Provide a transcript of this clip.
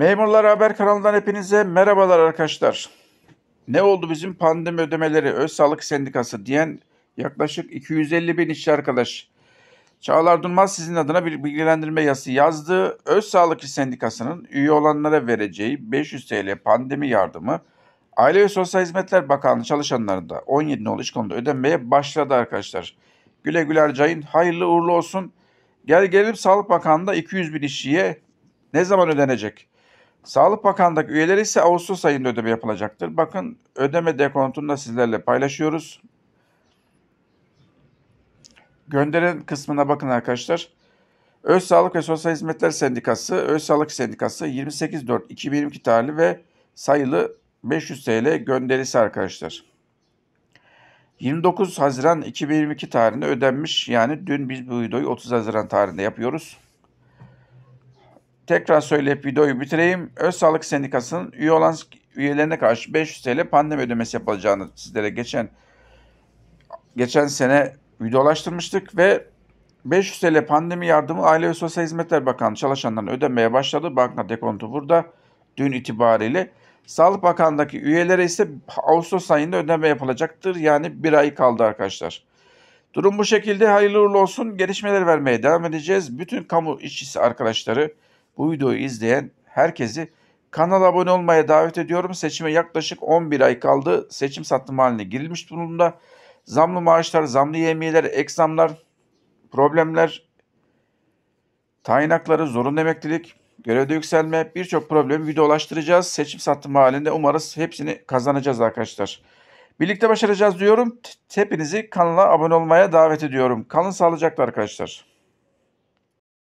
Memurlar Haber kanalından hepinize merhabalar arkadaşlar. Ne oldu bizim pandemi ödemeleri Öz Sağlık Sendikası diyen yaklaşık 250 bin işçi arkadaş. Çağlar Durmaz sizin adına bir bilgilendirme yazısı yazdı. Öz Sağlık Sendikası'nın üye olanlara vereceği 500 TL pandemi yardımı Aile ve Sosyal Hizmetler Bakanlığı çalışanlarında da 17 nolu iş konuda ödenmeye başladı arkadaşlar. Güle Güler Cay'ın hayırlı uğurlu olsun. Gel gelip Sağlık Bakanlığı'nda 200 bin işçiye ne zaman ödenecek? Sağlık Bakanlığı'ndaki üyeleri ise Ağustos ayında ödeme yapılacaktır. Bakın ödeme dekontunu da sizlerle paylaşıyoruz. Gönderen kısmına bakın arkadaşlar. Öz Sağlık ve Sosyal Hizmetler Sendikası, Öz Sağlık Sendikası 28.4.2022 tarihli ve sayılı 500 TL gönderisi arkadaşlar. 29 Haziran 2022 tarihinde ödenmiş yani dün biz bu videoyu 30 Haziran tarihinde yapıyoruz tekrar söyleyip videoyu bitireyim. Öz Sağlık Sendikası'nın üye olan üyelerine karşı 500 TL pandemi ödemesi yapılacağını sizlere geçen geçen sene videolaştırmıştık ve 500 TL pandemi yardımı Aile ve Sosyal Hizmetler Bakanı çalışanlarına ödemeye başladı. Banka dekontu burada dün itibariyle. Sağlık Bakanlığı'ndaki üyelere ise Ağustos ayında ödeme yapılacaktır. Yani bir ay kaldı arkadaşlar. Durum bu şekilde hayırlı uğurlu olsun. Gelişmeler vermeye devam edeceğiz. Bütün kamu işçisi arkadaşları bu videoyu izleyen herkesi kanala abone olmaya davet ediyorum. Seçime yaklaşık 11 ay kaldı. Seçim satım haline girilmiş durumda. Zamlı maaşlar, zamlı yemiyeler, ek problemler, tayin hakları, zorunlu emeklilik, görevde yükselme birçok problemi videolaştıracağız. Seçim satım halinde umarız hepsini kazanacağız arkadaşlar. Birlikte başaracağız diyorum. Hepinizi kanala abone olmaya davet ediyorum. Kalın sağlıcakla arkadaşlar.